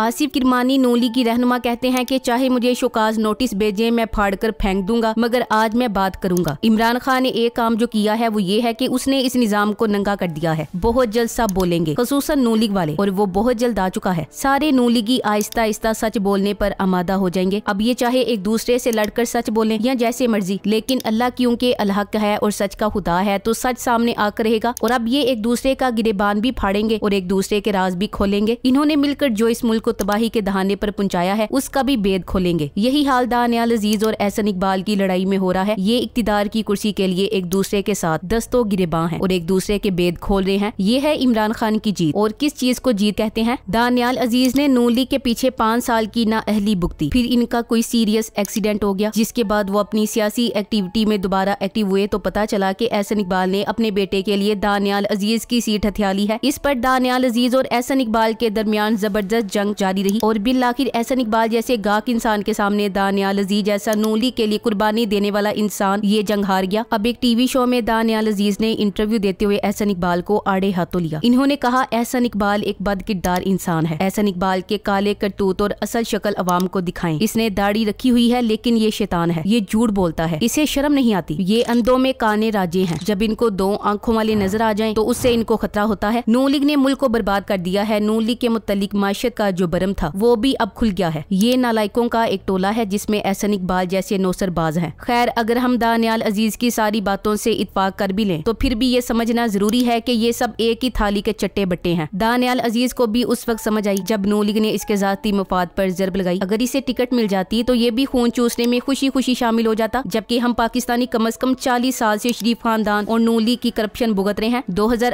आसिफ किरमानी नोली की रहनुमा कहते हैं कि चाहे मुझे शोकाज नोटिस भेजे मैं फाड़ कर फेंक दूंगा मगर आज मैं बात करूंगा इमरान खान ने एक काम जो किया है वो ये है कि उसने इस निजाम को नंगा कर दिया है बहुत जल्द सब बोलेंगे खसूस नूलीग वाले और वो बहुत जल्द आ चुका है सारे नूली की आहिस्ता आहिस्ता सच बोलने पर आमादा हो जाएंगे अब ये चाहे एक दूसरे से लड़कर सच बोले या जैसे मर्जी लेकिन अल्लाह क्यूँकी अलहक है और सच का खुदा है तो सच सामने आकर रहेगा और अब ये एक दूसरे का गिरेबान भी फाड़ेंगे और एक दूसरे के राज भी खोलेंगे इन्होंने मिलकर जो इस मुल्क को तबाही के दहाने पर पहुंचाया है उसका भी भेद खोलेंगे यही हाल दानियाल अजीज और एहसन इकबाल की लड़ाई में हो रहा है ये इकतदार की कुर्सी के लिए एक दूसरे के साथ दस्तों गिरेबा है और एक दूसरे के भेद खोल रहे हैं ये है इमरान खान की जीत और किस चीज को जीत कहते हैं दानियाल अजीज ने नून लीग के पीछे पाँच साल की ना अहली बुकती फिर इनका कोई सीरियस एक्सीडेंट हो गया जिसके बाद वो अपनी सियासी एक्टिविटी में दोबारा एक्टिव हुए तो पता चला कि एहसन इकबाल ने अपने बेटे के लिए दानियाल अजीज की सीट हथियाली है इस पर दानियाल अजीज और एहसन इकबाल के दरमियान जबरदस्त जंग जारी रही और बिल आखिर एहसन इकबाल जैसे गाक इंसान के सामने दानिया लजीज ऐसा नूली के लिए कुर्बानी देने वाला इंसान ये जंग हार गया अब एक टीवी शो में दानिया लजीज ने इंटरव्यू देते हुए एहसन इकबाल को आड़े हाथों लिया इन्होंने कहा एहसन इकबाल एक बद किरदार इंसान है एहसन इकबाल के काले करतूत और असल शक्ल अवाम को दिखाएं इसने दाढ़ी रखी हुई है लेकिन ये शैतान है ये झूठ बोलता है इसे शर्म नहीं आती ये अंधों में काने राजे हैं जब इनको दो आंखों वाले नजर आ जाएं तो उससे इनको खतरा होता है नू लीग ने मुल्क को बर्बाद कर दिया है नू लीग के मुतलिक माशत का जो बरम था वो भी अब खुल गया है ये नालायकों का एक टोला है जिसमें एहसन इकबाल जैसे नौसरबाज है खैर अगर हम दानियाल अजीज की सारी बातों से इतफाक कर भी लें तो फिर भी ये समझना जरूरी है कि ये सब एक ही थाली के चट्टे बट्टे हैं दानियाल अजीज को भी उस वक्त समझ आई जब नू लीग ने इसके जाती मफाद पर जरब लगाई अगर इसे टिकट मिल जाती तो ये भी खून चूसने में खुशी खुशी शामिल हो जाता जबकि हम पाकिस्तानी कम अज कम चालीस साल से शरीफ खानदान और नू लीग की करप्शन भुगत रहे हैं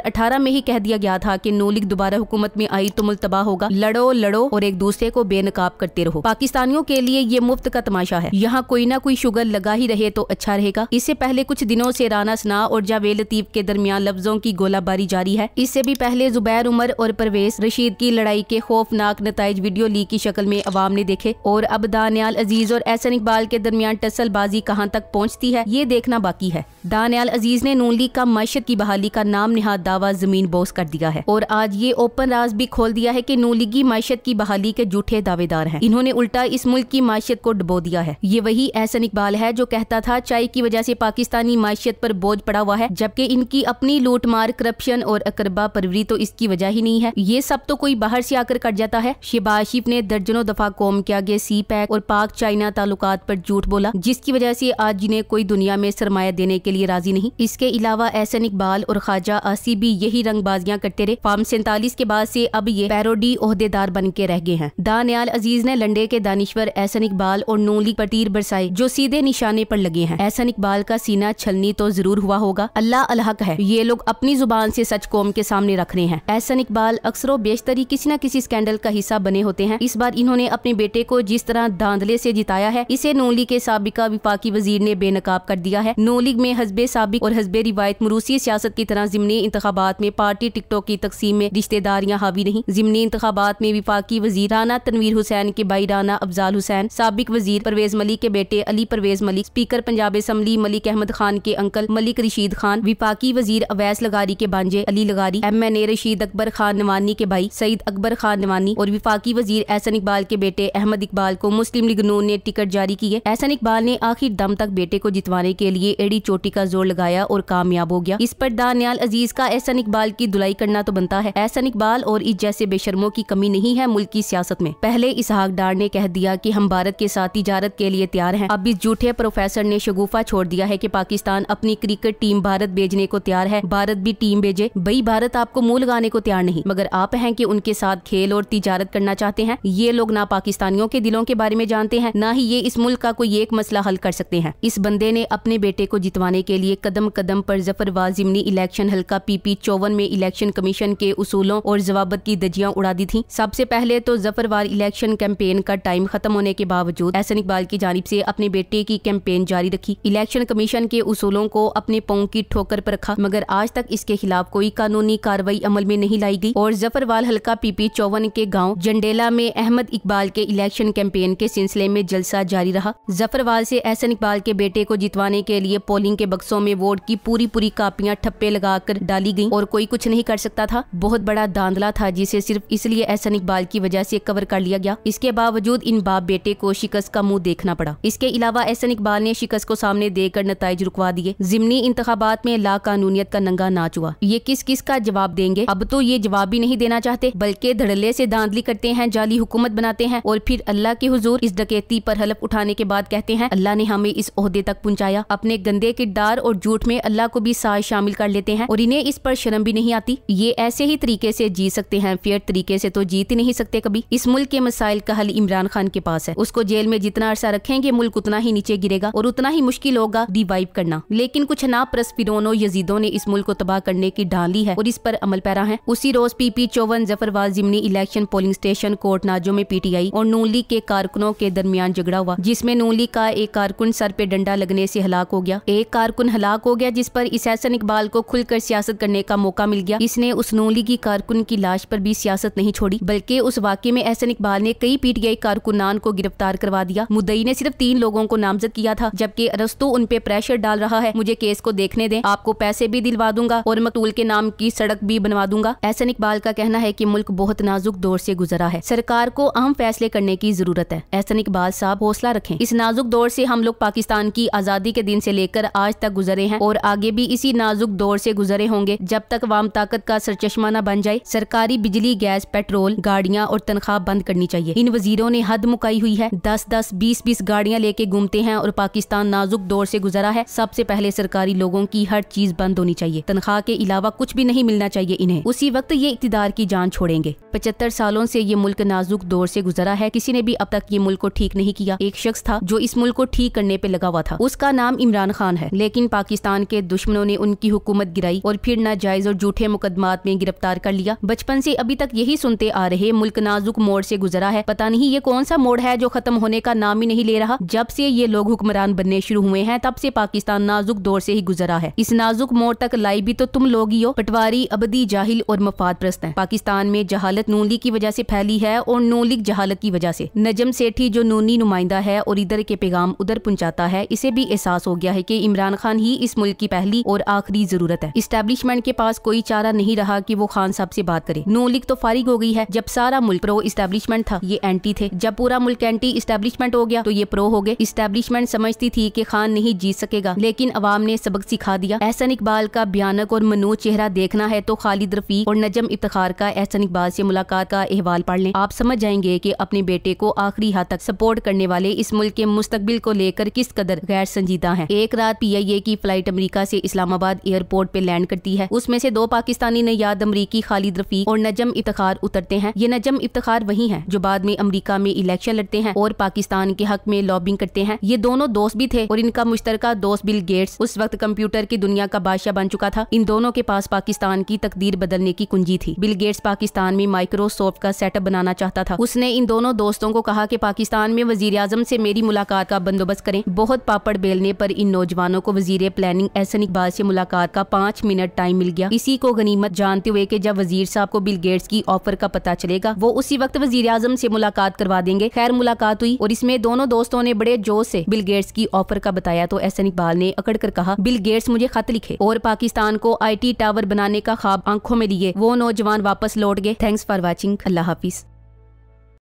अठारह में ही कह दिया गया था की नू लीग दोबारा हुकूमत में आई तो मुलतबा होगा लड़ो लड़ो और एक दूसरे को बेनकाब करते रहो पाकिस्तानियों के लिए ये मुफ्त का तमाशा है यहाँ कोई ना कोई शुगर लगा ही रहे तो अच्छा रहेगा इससे पहले कुछ दिनों ऐसी राना सना और जावेद लतीफ के दरमियान लफ्जों की गोलाबारी जारी है इससे भी पहले जुबैर उमर और परवेज रशीद की लड़ाई के खौफनाक नतज वीडियो लीक की शक्ल में अवाम ने देखे और अब दानियाल अजीज और एहसन इकबाल के दरमियान टसलबाजी कहाँ तक पहुँचती है ये देखना बाकी है दानियाल अजीज ने नून लीग का मशत की बहाली का नाम निहाद दावा जमीन बोस कर दिया है और आज ये ओपन राज भी खोल दिया है की नून लीगी मैशत की बहाली के जूठे दावेदार हैं इन्होंने उल्टा इस मुल्क की माशियत को डबो दिया है ये वही एहसन इकबाल है जो कहता था चाय की वजह से पाकिस्तानी मैशियत पर बोझ पड़ा हुआ है जबकि इनकी अपनी लूट मार करप्शन और अकरबा परवरी तो इसकी वजह ही नहीं है ये सब तो कोई बाहर से आकर कट जाता है शिबा आशिफ ने दर्जनों दफा कौम के आगे सी पैक और पाक चाइना ताल्लुकात पर झूठ बोला जिसकी वजह से आज जिन्हें कोई दुनिया में सरमाया देने के लिए राजी नहीं इसके अलावा एहसन इकबाल और ख्वाजा आसी भी यही रंगबाजियां करते रहे फार्म सैतालीस के बाद से अब ये पैरोडी अहदेदार बन के रह गए हैं दानियाल अजीज ने लंडे के दानिश्वर एहसन इकबाल और नूली पर तीर बरसाए जो सीधे निशाने पर लगे हैं एहसन इकबाल का सीना छलनी तो जरूर हुआ होगा अल्लाह अलहक है ये लोग अपनी जुबान से सच कौम के सामने रख रहे हैं एहसन इकबाल अक्सरों बेशतरी किसी न किसी स्कैंडल का हिस्सा बने होते हैं इस बार इन्होंने अपने बेटे को जिस तरह धांधले से जिताया है इसे नूली के सबका विफाकी वजीर ने बेनकाब कर दिया है नू में हजब सबक और हजब रिवायत मरूसी सियासत की तरह जिमनी इंतबात में पार्टी टिकटों की तकसीम में रिश्तेदारियाँ हावी नहीं जिमनी इंतबात में विफाक वफाकी वजीराना तनवीर हुसैन के भाई राना अफजाल हुसैन सबक वजीर परवेज मलिक के बेटे अली परवेज मलिक स्पीकर पंजाब असम्बली मलिक अहमद खान के अंकल मलिक रशीद खान विपाकी वजीर अवैस लगारी के बांजे अली लगारी M N A Rashid Akbar Khan Nawani के भाई सईद अकबर खान नवानी और विफाकी वजीर एहसन इकबाल के बेटे अहमद इकबाल को मुस्लिम लीग नून ने टिकट जारी किए एहसन इकबाल ने आखिर दम तक बेटे को जितवाने के लिए एडी चोटी का जोर लगाया और कामयाब हो गया इस पर दानियाल अजीज का एहसन इकबाल की धुलाई करना तो बनता है एहसन इकबाल और इस जैसे बेशर्मों की कमी नहीं है मुल्क की सियासत में पहले इसहाक डार ने कह दिया कि हम भारत के साथ तजारत के लिए तैयार हैं अब इस झूठे प्रोफेसर ने शगुफा छोड़ दिया है कि पाकिस्तान अपनी क्रिकेट टीम भारत भेजने को तैयार है भारत भी टीम भेजे भाई भारत आपको मुंह लगाने को तैयार नहीं मगर आप हैं कि उनके साथ खेल और तजारत करना चाहते हैं ये लोग ना पाकिस्तानियों के दिलों के बारे में जानते हैं ना ही ये इस मुल्क का कोई एक मसला हल कर सकते हैं इस बंदे ने अपने बेटे को जितवाने के लिए कदम कदम पर जफर जिमनी इलेक्शन हल्का पी पी चौवन में इलेक्शन कमीशन के उसूलों और जवाबत की दजियाँ उड़ा दी थी सबसे पहले पहले तो जफरवार इलेक्शन कैंपेन का टाइम खत्म होने के बावजूद एहसन इकबाल की जानब से अपने बेटे की कैंपेन जारी रखी इलेक्शन कमीशन के उसूलों को अपने पाँव की ठोकर पर रखा मगर आज तक इसके खिलाफ कोई कानूनी कार्रवाई अमल में नहीं लाई गई और जफरवाल हल्का पीपी चौवन के गाँव जंडेला में अहमद इकबाल के इलेक्शन कैंपेन के सिलसिले में जलसा जारी रहा जफरवाल से एहसन इकबाल के बेटे को जितवाने के लिए पोलिंग के बक्सों में वोट की पूरी पूरी कापियां ठप्पे लगाकर डाली गयी और कोई कुछ नहीं कर सकता था बहुत बड़ा दांधला था जिसे सिर्फ इसलिए एहसन इकबाल की की वजह से कवर कर लिया गया इसके बावजूद इन बाप बेटे को शिकस्त का मुंह देखना पड़ा इसके अलावा एहसन इकबाल ने शिकस्त को सामने देकर नतज रुकवा दिए जिमनी इंतबात में ला कानूनीत का नंगा नाच हुआ ये किस किस का जवाब देंगे अब तो ये जवाब भी नहीं देना चाहते बल्कि धड़ल्ले ऐसी धांधली करते हैं जाली हुकूमत बनाते हैं और फिर अल्लाह के हजूर इस डकैती आरोप हलफ उठाने के बाद कहते हैं अल्लाह ने हमें इस अहदे तक पहुँचाया अपने गंदे किरदार और झूठ में अल्लाह को भी साज शामिल कर लेते हैं और इन्हें इस पर शर्म भी नहीं आती ये ऐसे ही तरीके ऐसी जी सकते हैं फेयर तरीके ऐसी तो जीत नहीं सकते सकते कभी इस मुल्क के मसाइल का हल इमरान खान के पास है उसको जेल में जितना अरसा रखेंगे मुल्क उतना ही नीचे गिरेगा और उतना ही मुश्किल होगा डिवाइव करना लेकिन कुछ नापरस फिरोनो यजीदों ने इस मुल्क को तबाह करने की ढाल ली है और इस पर अमल पैरा है उसी रोज पी पी चौवन जफरवाल जिमनी इलेक्शन पोलिंग स्टेशन कोर्ट नाजो में पी टी आई और नूली लीग के कारकुनों के दरमियान झगड़ा हुआ जिसमे नूली लीग का एक कारकुन सर पे डंडा लगने से हलाक हो गया एक कारकुन हलाक हो गया जिस पर इसहसन इकबाल को खुलकर सियासत करने का मौका मिल गया इसने उस नूली लीग की कारकुन की लाश पर भी सियासत नहीं छोड़ी बल्कि उस उस वाक्य में एहसन इकबाल ने कई पीटीआई कारकुनान को गिरफ्तार करवा दिया मुदई ने सिर्फ तीन लोगों को नामजद किया था जबकि अरस्तू उन पे प्रेशर डाल रहा है मुझे केस को देखने दें आपको पैसे भी दिलवा दूंगा और मकतूल के नाम की सड़क भी बनवा दूंगा एहसन इकबाल का कहना है की मुल्क बहुत नाजुक दौर ऐसी गुजरा है सरकार को अहम फैसले करने की जरूरत है एहसन इकबाल साहब हौसला रखे इस नाजुक दौर ऐसी हम लोग पाकिस्तान की आजादी के दिन ऐसी लेकर आज तक गुजरे हैं और आगे भी इसी नाजुक दौर ऐसी गुजरे होंगे जब तक वाम ताकत का सरचश्मा न बन जाए सरकारी बिजली गैस पेट्रोल गाड़ियाँ देना और तनख्वाह बंद करनी चाहिए इन वजीरों ने हद मुकाई हुई है दस दस बीस बीस गाड़ियाँ लेके घूमते हैं और पाकिस्तान नाजुक दौर से गुजरा है सबसे पहले सरकारी लोगों की हर चीज बंद होनी चाहिए तनख्वाह के अलावा कुछ भी नहीं मिलना चाहिए इन्हें उसी वक्त ये इकतदार की जान छोड़ेंगे पचहत्तर सालों से ये मुल्क नाजुक दौर से गुजरा है किसी ने भी अब तक ये मुल्क को ठीक नहीं किया एक शख्स था जो इस मुल्क को ठीक करने पे लगा हुआ था उसका नाम इमरान खान है लेकिन पाकिस्तान के दुश्मनों ने उनकी हुकूमत गिराई और फिर नाजायज और झूठे मुकदमात में गिरफ्तार कर लिया बचपन से अभी तक यही सुनते आ रहे मुल्क नाजुक मोड़ से गुजरा है पता नहीं ये कौन सा मोड़ है जो खत्म होने का नाम ही नहीं ले रहा जब से ये लोग हुक्मरान बनने शुरू हुए हैं तब से पाकिस्तान नाजुक दौर से ही गुजरा है इस नाजुक मोड़ तक लाई भी तो तुम लोग ही हो पटवारी अबदी जाहिल और मफाद प्रस्त है पाकिस्तान में जहालत नून लीग की वजह से फैली है और नून लीग जहालत की वजह से नजम सेठी जो नूनी नुमाइंदा है और इधर के पैगाम उधर पहुँचाता है इसे भी एहसास हो गया है की इमरान खान ही इस मुल्क की पहली और आखिरी जरूरत है इस्टेब्लिशमेंट के पास कोई चारा नहीं रहा की वो खान साहब ऐसी बात करे नून लीग तो फारिग हो गई है जब सारा सारा मुल्क प्रो इस्टेब्लिशमेंट था ये एंटी थे जब पूरा मुल्क एंटी इस्टेब्लिशमेंट हो गया तो ये प्रो हो गए इस्टेब्लिशमेंट समझती थी की खान नहीं जीत सकेगा लेकिन अवाम ने सबक सिखा दिया एहसन इकबाल का भयानक और मनोज चेहरा देखना है तो खालिद रफी और नजम इफ्तार का एहसन इकबाल ऐसी मुलाकात का अहवाल पढ़ लें आप समझ जाएंगे कि अपने बेटे को आखिरी हद तक सपोर्ट करने वाले इस मुल्क के मुस्तबिल को लेकर किस कदर गैर संजीदा है एक रात पी आई ए की फ्लाइट अमरीका से इस्लामाबाद एयरपोर्ट पे लैंड करती है उसमें से दो पाकिस्तानी नयाद अमरीकी खालिद रफ़ी और नजम इतखार उतरते हैं ये परचम इफ्तार वही है जो बाद में अमरीका में इलेक्शन लड़ते हैं और पाकिस्तान के हक में लॉबिंग करते हैं ये दोनों दोस्त भी थे और इनका मुश्तर दोस्त बिल गेट्स उस वक्त कंप्यूटर की दुनिया का बादशाह बन चुका था इन दोनों के पास पाकिस्तान की तकदीर बदलने की कुंजी थी बिल गेट्स पाकिस्तान में माइक्रोसॉफ्ट का सेटअप बनाना चाहता था उसने इन दोनों दोस्तों को कहा की पाकिस्तान में वजीर आजम से मेरी मुलाकात का बंदोबस्त करें बहुत पापड़ बेलने पर इन नौजवानों को वजीर प्लानिंग एहसन इकबाल से मुलाकात का पाँच मिनट टाइम मिल गया इसी को गनीमत जानते हुए कि जब वजीर साहब को बिल गेट्स की ऑफर का पता चलेगा वो उसी वक्त वजीर आजम से मुलाकात करवा देंगे खैर मुलाकात हुई और इसमें दोनों दोस्तों ने बड़े जोश से बिल गेट्स की ऑफर का बताया तो एहसन इकबाल ने अकड़ कर कहा बिल गेट्स मुझे खत लिखे और पाकिस्तान को आई टी टावर बनाने का ख्वाब आंखों में लिए वो नौजवान वापस लौट गए थैंक्स फॉर वॉचिंग अल्लाह हाफिज़